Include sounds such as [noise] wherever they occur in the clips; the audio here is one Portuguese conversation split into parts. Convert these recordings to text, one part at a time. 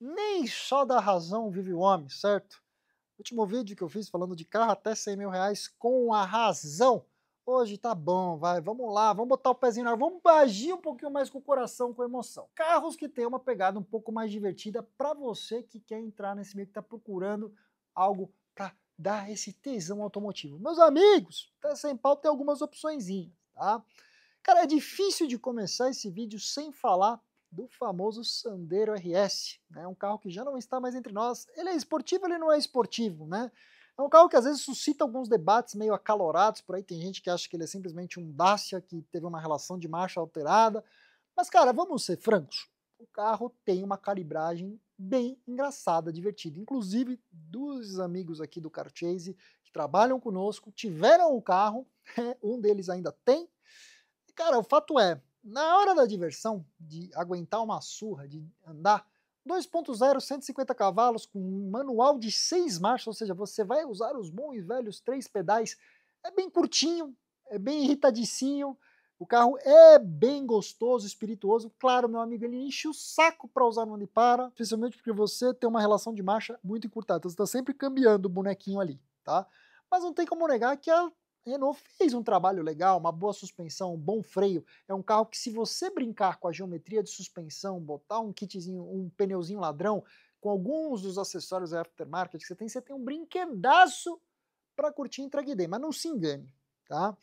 nem só da razão vive o homem, certo? Último vídeo que eu fiz falando de carro até 100 mil reais com a razão. Hoje tá bom, vai, vamos lá, vamos botar o pezinho na vamos agir um pouquinho mais com o coração, com a emoção. Carros que tem uma pegada um pouco mais divertida para você que quer entrar nesse meio que tá procurando algo para dar esse tesão automotivo. Meus amigos, até tá sem pau tem algumas opções, tá? Cara, é difícil de começar esse vídeo sem falar do famoso Sandero RS, né? um carro que já não está mais entre nós. Ele é esportivo, ele não é esportivo, né? É um carro que às vezes suscita alguns debates meio acalorados por aí. Tem gente que acha que ele é simplesmente um Dacia que teve uma relação de marcha alterada. Mas, cara, vamos ser francos: o carro tem uma calibragem bem engraçada, divertida. Inclusive, dos amigos aqui do Car Chase que trabalham conosco tiveram o carro, [laughs] um deles ainda tem. E, cara, o fato é, na hora da diversão, de aguentar uma surra, de andar, 2.0, 150 cavalos, com um manual de 6 marchas, ou seja, você vai usar os bons e velhos três pedais. É bem curtinho, é bem irritadicinho, o carro é bem gostoso, espirituoso. Claro, meu amigo, ele enche o saco para usar no para, especialmente porque você tem uma relação de marcha muito encurtada. Então você está sempre cambiando o bonequinho ali, tá? Mas não tem como negar que a Renault fez um trabalho legal, uma boa suspensão, um bom freio. É um carro que, se você brincar com a geometria de suspensão, botar um kitzinho, um pneuzinho ladrão, com alguns dos acessórios aftermarket que você tem, você tem um brinquedaço para curtir em track day. Mas não se engane, tá?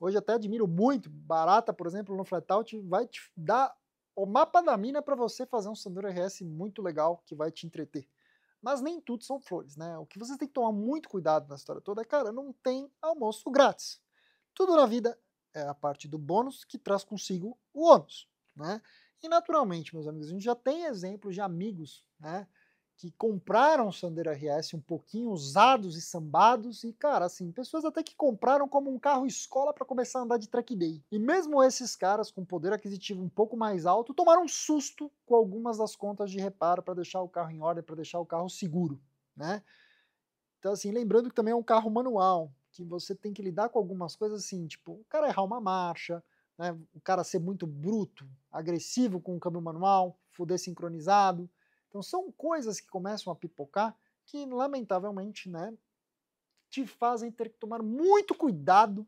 Hoje até admiro muito. Barata, por exemplo, no Flatout, vai te dar o mapa da mina para você fazer um Sandero RS muito legal que vai te entreter. Mas nem tudo são flores, né? O que vocês têm que tomar muito cuidado na história toda é, cara, não tem almoço grátis. Tudo na vida é a parte do bônus que traz consigo o ônus, né? E naturalmente, meus amigos, a gente já tem exemplos de amigos, né? que compraram Sandero RS um pouquinho, usados e sambados, e cara, assim, pessoas até que compraram como um carro escola para começar a andar de track day. E mesmo esses caras com poder aquisitivo um pouco mais alto tomaram um susto com algumas das contas de reparo para deixar o carro em ordem, para deixar o carro seguro, né? Então, assim, lembrando que também é um carro manual, que você tem que lidar com algumas coisas assim, tipo, o cara errar uma marcha, né? o cara ser muito bruto, agressivo com o câmbio manual, foder sincronizado então são coisas que começam a pipocar que, lamentavelmente, né, te fazem ter que tomar muito cuidado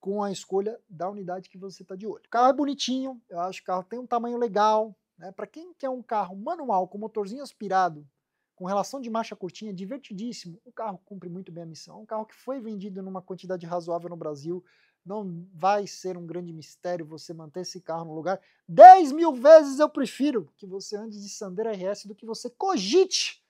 com a escolha da unidade que você está de olho. O carro é bonitinho, eu acho que o carro tem um tamanho legal. Né? Para quem quer um carro manual com motorzinho aspirado, com relação de marcha curtinha, divertidíssimo, o carro cumpre muito bem a missão. É um carro que foi vendido numa quantidade razoável no Brasil, não vai ser um grande mistério você manter esse carro no lugar. 10 mil vezes eu prefiro que você ande de Sandero RS do que você cogite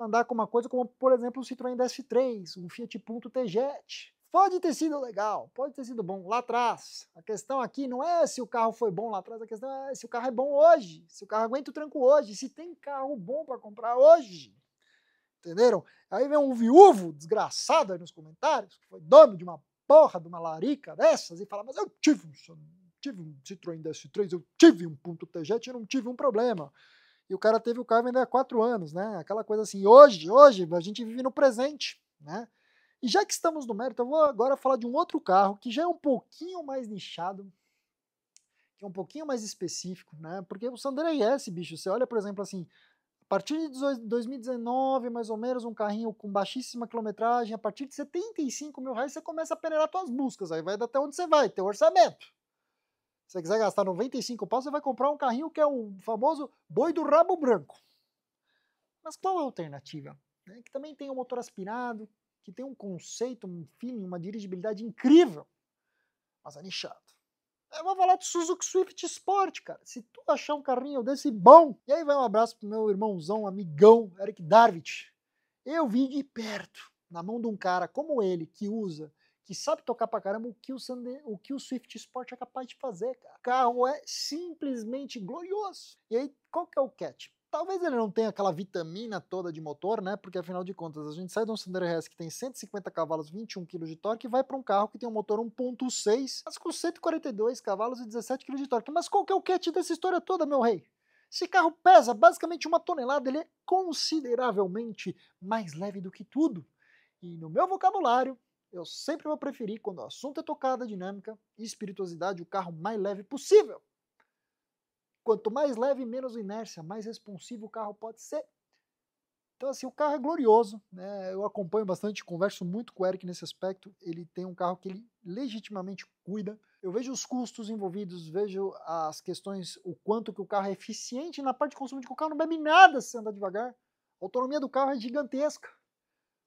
andar com uma coisa como, por exemplo, um Citroën DS3, um Fiat Punto T-Jet. Pode ter sido legal, pode ter sido bom lá atrás. A questão aqui não é se o carro foi bom lá atrás, a questão é se o carro é bom hoje, se o carro aguenta o tranco hoje, se tem carro bom para comprar hoje. Entenderam? Aí vem um viúvo desgraçado aí nos comentários, que foi dono de uma porra de uma larica dessas e falar, mas eu tive um, tive um Citroën DS3, eu tive um ponto t eu não tive um problema. E o cara teve o carro ainda há quatro anos, né? Aquela coisa assim, hoje, hoje, a gente vive no presente, né? E já que estamos no mérito, eu vou agora falar de um outro carro que já é um pouquinho mais nichado, que é um pouquinho mais específico, né? Porque o Sandero é esse bicho. Você olha, por exemplo, assim, a partir de 2019, mais ou menos, um carrinho com baixíssima quilometragem, a partir de 75 mil reais, você começa a peneirar suas buscas. Aí vai até onde você vai, teu orçamento. Se você quiser gastar 95 pau, você vai comprar um carrinho que é o famoso boi do rabo branco. Mas qual é a alternativa? É que também tem um motor aspirado, que tem um conceito, um feeling, uma dirigibilidade incrível, mas é nichado. Eu vou falar do Suzuki Swift Sport, cara. Se tu achar um carrinho desse bom. E aí vai um abraço pro meu irmãozão, amigão, Eric Darvit. Eu vi de perto, na mão de um cara como ele, que usa, que sabe tocar pra caramba, o que o, o, que o Swift Sport é capaz de fazer, cara. O carro é simplesmente glorioso. E aí, qual que é o catch? Talvez ele não tenha aquela vitamina toda de motor, né? Porque afinal de contas, a gente sai de um Sandero RS que tem 150 cavalos, 21 kg de torque e vai para um carro que tem um motor 1.6, mas com 142 cavalos e 17 kg de torque. Mas qual que é o catch dessa história toda, meu rei? Esse carro pesa basicamente uma tonelada, ele é consideravelmente mais leve do que tudo. E no meu vocabulário, eu sempre vou preferir, quando o assunto é tocada dinâmica e espirituosidade, o carro mais leve possível. Quanto mais leve, menos inércia, mais responsivo o carro pode ser. Então, assim, o carro é glorioso, né? Eu acompanho bastante, converso muito com o Eric nesse aspecto. Ele tem um carro que ele legitimamente cuida. Eu vejo os custos envolvidos, vejo as questões, o quanto que o carro é eficiente na parte de consumo de o carro não bebe nada se andar devagar. A autonomia do carro é gigantesca.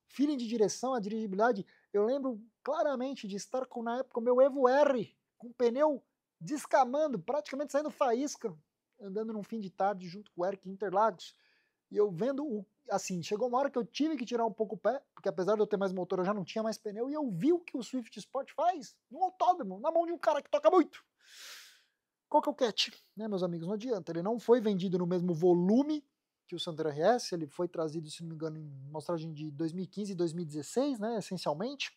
Feeling de direção, a dirigibilidade. Eu lembro claramente de estar com, na época, o meu Evo R, com pneu descamando, praticamente saindo faísca, andando num fim de tarde junto com o Eric Interlagos. E eu vendo o. Assim, chegou uma hora que eu tive que tirar um pouco o pé, porque apesar de eu ter mais motor, eu já não tinha mais pneu, e eu vi o que o Swift Sport faz num autódromo, na mão de um cara que toca muito. Qual que é o catch? Né, meus amigos? Não adianta. Ele não foi vendido no mesmo volume que o Santero RS, ele foi trazido, se não me engano, em mostragem de 2015 e 2016, né, essencialmente.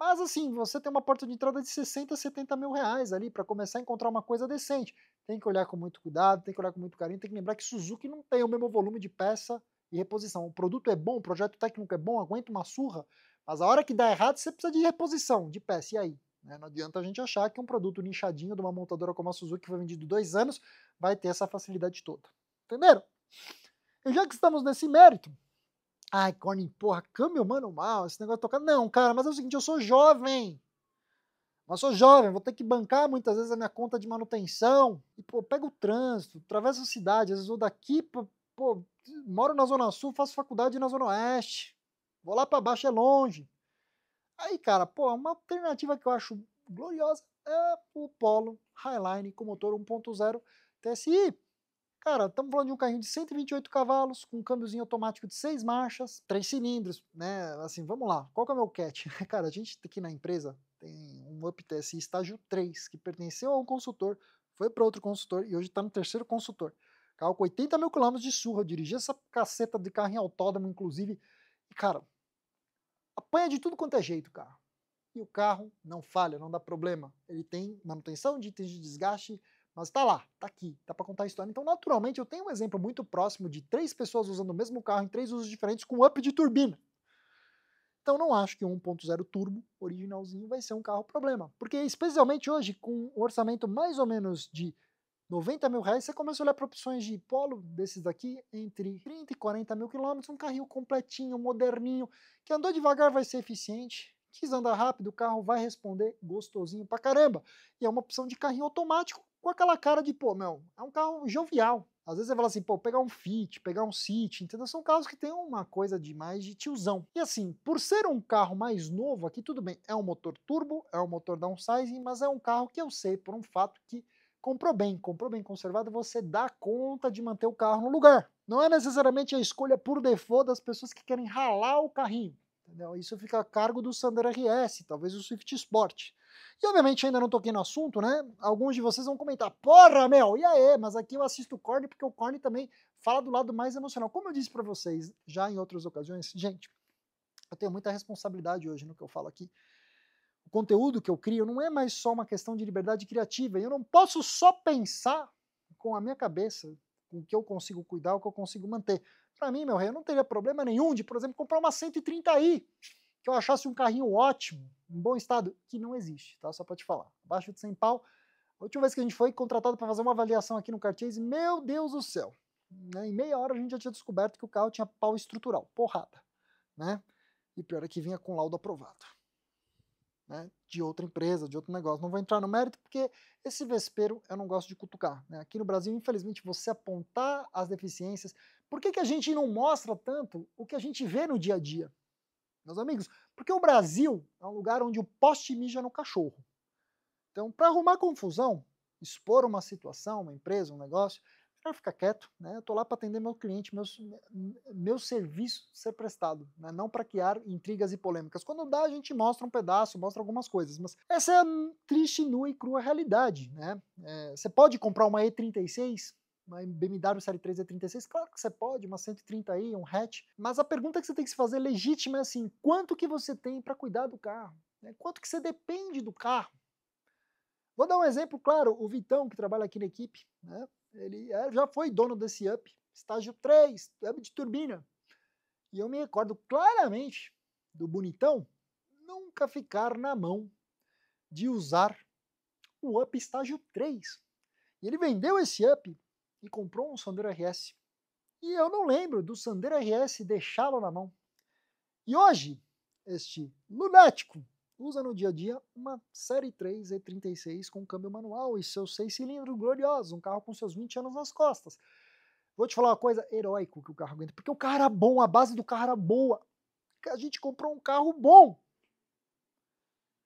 Mas assim, você tem uma porta de entrada de 60, 70 mil reais ali para começar a encontrar uma coisa decente. Tem que olhar com muito cuidado, tem que olhar com muito carinho, tem que lembrar que Suzuki não tem o mesmo volume de peça e reposição. O produto é bom, o projeto técnico é bom, aguenta uma surra, mas a hora que dá errado, você precisa de reposição de peça. E aí? Né? Não adianta a gente achar que um produto nichadinho de uma montadora como a Suzuki, que foi vendido dois anos, vai ter essa facilidade toda. Entenderam? E já que estamos nesse mérito, Ai, Corning, porra, câmbio mano mal, esse negócio de tocar. Não, cara, mas é o seguinte, eu sou jovem. Mas sou jovem, vou ter que bancar muitas vezes a minha conta de manutenção. E, pô, pego o trânsito, atravesso a cidade, às vezes vou daqui, pô, pô moro na Zona Sul, faço faculdade na Zona Oeste. Vou lá para baixo, é longe. Aí, cara, pô, uma alternativa que eu acho gloriosa é o Polo Highline com motor 1.0 TSI. Cara, estamos falando de um carrinho de 128 cavalos, com um câmbiozinho automático de seis marchas, três cilindros, né? Assim, vamos lá. Qual que é o meu catch? [laughs] Cara, a gente aqui na empresa tem um Up TSI estágio 3, que pertenceu a um consultor, foi para outro consultor e hoje está no terceiro consultor. Carro com 80 mil quilômetros de surra, dirigi essa caceta de carro em autódromo, inclusive. E, cara, apanha de tudo quanto é jeito o carro. E o carro não falha, não dá problema. Ele tem manutenção de itens de desgaste, mas está lá, está aqui, dá para contar a história. Então, naturalmente, eu tenho um exemplo muito próximo de três pessoas usando o mesmo carro em três usos diferentes com up de turbina. Então, não acho que o 1.0 turbo originalzinho vai ser um carro problema, porque especialmente hoje, com um orçamento mais ou menos de 90 mil reais, você começa a olhar para opções de polo desses daqui entre 30 e 40 mil quilômetros, um carrinho completinho, moderninho, que andou devagar vai ser eficiente, quis andar rápido, o carro vai responder gostosinho pra caramba. E é uma opção de carrinho automático com aquela cara de, pô, não, é um carro jovial. Às vezes você fala assim, pô, pegar um Fit, pegar um City, entendeu? São carros que tem uma coisa de mais de tiozão. E assim, por ser um carro mais novo aqui, tudo bem, é um motor turbo, é um motor downsizing, mas é um carro que eu sei por um fato que comprou bem, comprou bem conservado, você dá conta de manter o carro no lugar. Não é necessariamente a escolha por default das pessoas que querem ralar o carrinho. Entendeu? Isso fica a cargo do Sander RS, talvez o Swift Sport. E obviamente ainda não toquei no assunto, né? Alguns de vocês vão comentar, porra, meu, e aí? Mas aqui eu assisto o Corne porque o Corne também fala do lado mais emocional. Como eu disse para vocês já em outras ocasiões, gente, eu tenho muita responsabilidade hoje no que eu falo aqui. O conteúdo que eu crio não é mais só uma questão de liberdade criativa. Eu não posso só pensar com a minha cabeça, com o que eu consigo cuidar, o que eu consigo manter. Para mim, meu rei, eu não teria problema nenhum de, por exemplo, comprar uma 130i que eu achasse um carrinho ótimo, em bom estado, que não existe, tá? Só para te falar. Abaixo de 100 pau. A última vez que a gente foi contratado para fazer uma avaliação aqui no Cartese, meu Deus do céu. Né? Em meia hora a gente já tinha descoberto que o carro tinha pau estrutural, porrada, né? E pior é que vinha com laudo aprovado. Né, de outra empresa, de outro negócio. Não vou entrar no mérito porque esse vespeiro eu não gosto de cutucar. Né? Aqui no Brasil, infelizmente, você apontar as deficiências. Por que, que a gente não mostra tanto o que a gente vê no dia a dia? meus amigos, porque o Brasil é um lugar onde o poste mija no cachorro. Então, para arrumar confusão, expor uma situação, uma empresa, um negócio, melhor ficar quieto, né? Eu tô lá para atender meu cliente, meus, meu serviço ser prestado, né? não para criar intrigas e polêmicas. Quando dá, a gente mostra um pedaço, mostra algumas coisas, mas essa é a triste, nua e crua realidade, né? É, você pode comprar uma E36 uma BMW Série 3 é E36, claro que você pode, uma 130 i um hatch, mas a pergunta que você tem que se fazer legítima é assim, quanto que você tem para cuidar do carro? Né? Quanto que você depende do carro? Vou dar um exemplo claro, o Vitão, que trabalha aqui na equipe, né? ele é, já foi dono desse UP, estágio 3, UP de turbina, e eu me recordo claramente do Bonitão nunca ficar na mão de usar o UP estágio 3. E ele vendeu esse UP e comprou um Sandero RS. E eu não lembro do Sandero RS deixá-lo na mão. E hoje, este lunático usa no dia a dia uma Série 3 E36 com câmbio manual e seus seis cilindros gloriosos, um carro com seus 20 anos nas costas. Vou te falar uma coisa, heróico que o carro aguenta, porque o é carro era bom, a base do carro era boa. A gente comprou um carro bom.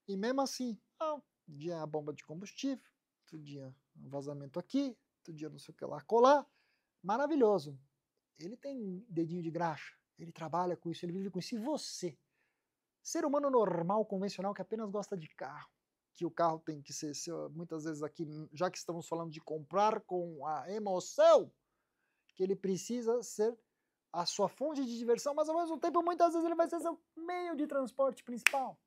E mesmo assim, ah, um dia a bomba de combustível, outro dia um vazamento aqui, outro dia não sei o que lá, colar, maravilhoso. Ele tem dedinho de graxa, ele trabalha com isso, ele vive com isso. E você, ser humano normal, convencional, que apenas gosta de carro, que o carro tem que ser, muitas vezes aqui, já que estamos falando de comprar com a emoção, que ele precisa ser a sua fonte de diversão, mas ao mesmo tempo, muitas vezes ele vai ser seu meio de transporte principal.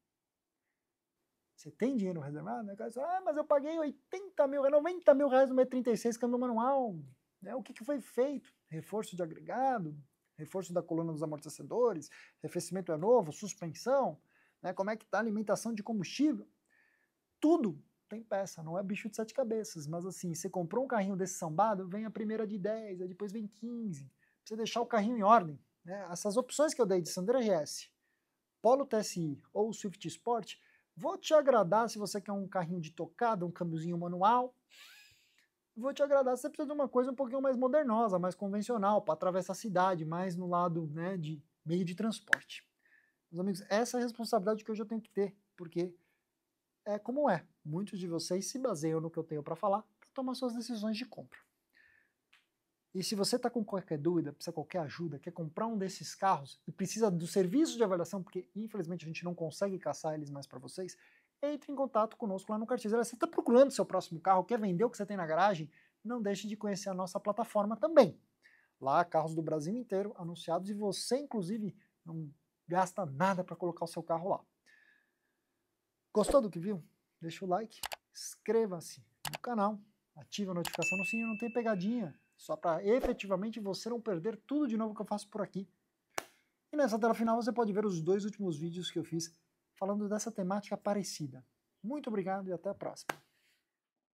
Você tem dinheiro reservado? Né? O cara fala, ah, mas eu paguei 80 mil, 90 é mil reais no m 36, câmbio manual. Né? O que, que foi feito? Reforço de agregado, reforço da coluna dos amortecedores, arrefecimento é novo, suspensão, né? como é que está a alimentação de combustível. Tudo tem peça, não é bicho de sete cabeças, mas assim, você comprou um carrinho desse sambado, vem a primeira de 10, aí depois vem 15, Precisa você deixar o carrinho em ordem. Né? Essas opções que eu dei de Sandero RS, Polo TSI ou Swift Sport, Vou te agradar se você quer um carrinho de tocada, um câmbiozinho manual. Vou te agradar se você precisa de uma coisa um pouquinho mais modernosa, mais convencional, para atravessar a cidade, mais no lado né, de meio de transporte. Meus amigos, essa é a responsabilidade que hoje eu tenho que ter, porque é como é. Muitos de vocês se baseiam no que eu tenho para falar para tomar suas decisões de compra. E se você está com qualquer dúvida, precisa de qualquer ajuda, quer comprar um desses carros e precisa do serviço de avaliação, porque infelizmente a gente não consegue caçar eles mais para vocês, entre em contato conosco lá no Cartesiano. Você está procurando seu próximo carro, quer vender o que você tem na garagem? Não deixe de conhecer a nossa plataforma também. Lá, carros do Brasil inteiro anunciados e você, inclusive, não gasta nada para colocar o seu carro lá. Gostou do que viu? Deixa o like, inscreva-se no canal, ativa a notificação no sininho, não tem pegadinha só para efetivamente você não perder tudo de novo que eu faço por aqui. E nessa tela final você pode ver os dois últimos vídeos que eu fiz falando dessa temática parecida. Muito obrigado e até a próxima.